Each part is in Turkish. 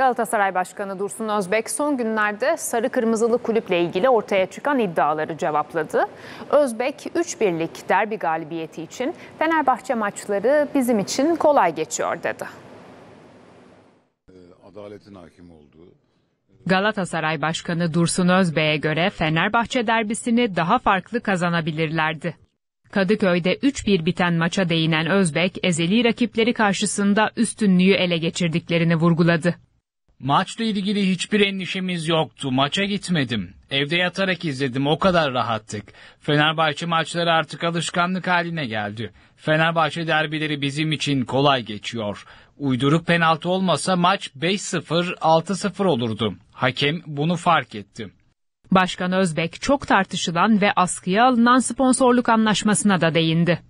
Galatasaray Başkanı Dursun Özbek son günlerde sarı kırmızılı kulüple ilgili ortaya çıkan iddiaları cevapladı. Özbek 3 birlik derbi galibiyeti için Fenerbahçe maçları bizim için kolay geçiyor dedi. Ee, adaletin hakim olduğu Galatasaray Başkanı Dursun Özbek'e göre Fenerbahçe derbisini daha farklı kazanabilirlerdi. Kadıköy'de 3-1 biten maça değinen Özbek, ezeli rakipleri karşısında üstünlüğü ele geçirdiklerini vurguladı. Maçla ilgili hiçbir endişemiz yoktu. Maça gitmedim. Evde yatarak izledim. O kadar rahattık. Fenerbahçe maçları artık alışkanlık haline geldi. Fenerbahçe derbileri bizim için kolay geçiyor. Uyduruk penaltı olmasa maç 5-0, 6-0 olurdu. Hakem bunu fark etti. Başkan Özbek çok tartışılan ve askıya alınan sponsorluk anlaşmasına da değindi.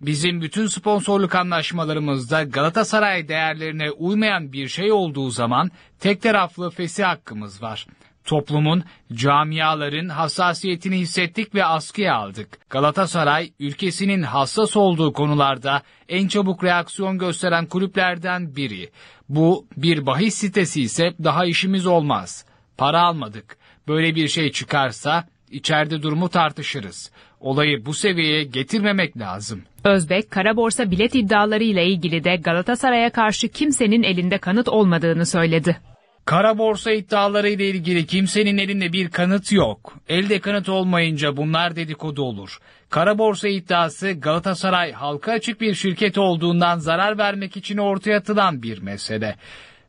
Bizim bütün sponsorluk anlaşmalarımızda Galatasaray değerlerine uymayan bir şey olduğu zaman tek taraflı fesi hakkımız var. Toplumun, camiaların hassasiyetini hissettik ve askıya aldık. Galatasaray, ülkesinin hassas olduğu konularda en çabuk reaksiyon gösteren kulüplerden biri. Bu bir bahis sitesi ise daha işimiz olmaz. Para almadık. Böyle bir şey çıkarsa içeride durumu tartışırız. Olayı bu seviyeye getirmemek lazım. Özbek, kara borsa bilet iddiaları ile ilgili de Galatasaray'a karşı kimsenin elinde kanıt olmadığını söyledi. Kara borsa iddiaları ile ilgili kimsenin elinde bir kanıt yok. Elde kanıt olmayınca bunlar dedikodu olur. Kara borsa iddiası Galatasaray halka açık bir şirket olduğundan zarar vermek için ortaya atılan bir mesele.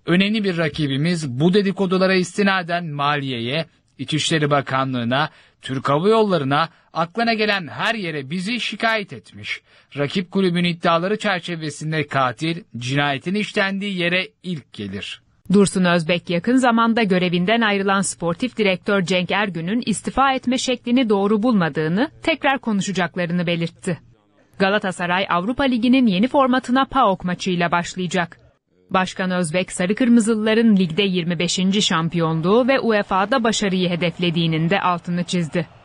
Önemli bir rakibimiz bu dedikodulara istinaden maliyeye, İçişleri Bakanlığı'na, Türk Hava Yolları'na aklına gelen her yere bizi şikayet etmiş. Rakip kulübün iddiaları çerçevesinde katil cinayetin işlendiği yere ilk gelir. Dursun Özbek yakın zamanda görevinden ayrılan sportif direktör Cenk Ergün'ün istifa etme şeklini doğru bulmadığını, tekrar konuşacaklarını belirtti. Galatasaray Avrupa Ligi'nin yeni formatına PAOK maçıyla başlayacak. Başkan Özbek Sarı Kırmızılıların ligde 25. şampiyonluğu ve UEFA'da başarıyı hedeflediğinin de altını çizdi.